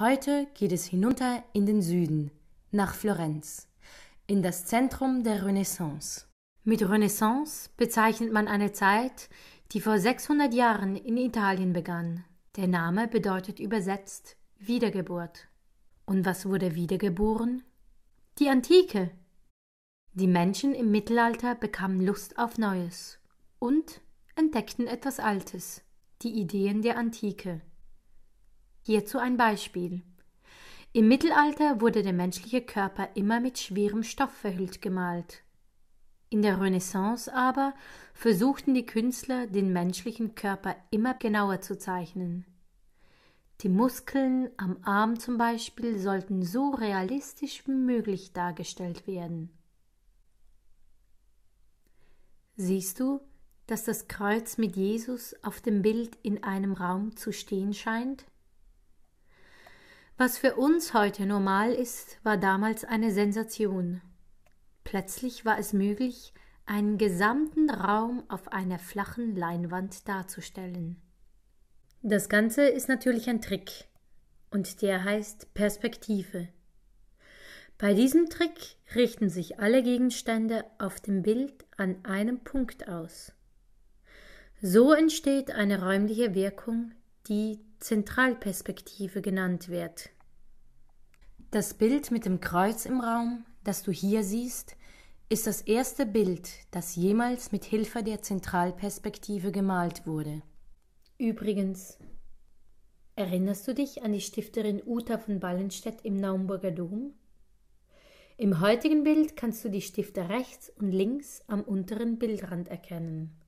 Heute geht es hinunter in den Süden, nach Florenz, in das Zentrum der Renaissance. Mit Renaissance bezeichnet man eine Zeit, die vor 600 Jahren in Italien begann. Der Name bedeutet übersetzt Wiedergeburt. Und was wurde wiedergeboren? Die Antike. Die Menschen im Mittelalter bekamen Lust auf Neues und entdeckten etwas Altes, die Ideen der Antike. Hierzu ein Beispiel. Im Mittelalter wurde der menschliche Körper immer mit schwerem Stoff verhüllt gemalt. In der Renaissance aber versuchten die Künstler, den menschlichen Körper immer genauer zu zeichnen. Die Muskeln am Arm zum Beispiel sollten so realistisch wie möglich dargestellt werden. Siehst du, dass das Kreuz mit Jesus auf dem Bild in einem Raum zu stehen scheint? Was für uns heute normal ist, war damals eine Sensation. Plötzlich war es möglich, einen gesamten Raum auf einer flachen Leinwand darzustellen. Das Ganze ist natürlich ein Trick, und der heißt Perspektive. Bei diesem Trick richten sich alle Gegenstände auf dem Bild an einem Punkt aus. So entsteht eine räumliche Wirkung, die Zentralperspektive genannt wird. Das Bild mit dem Kreuz im Raum, das du hier siehst, ist das erste Bild, das jemals mit Hilfe der Zentralperspektive gemalt wurde. Übrigens, erinnerst du dich an die Stifterin Uta von Ballenstedt im Naumburger Dom? Im heutigen Bild kannst du die Stifter rechts und links am unteren Bildrand erkennen.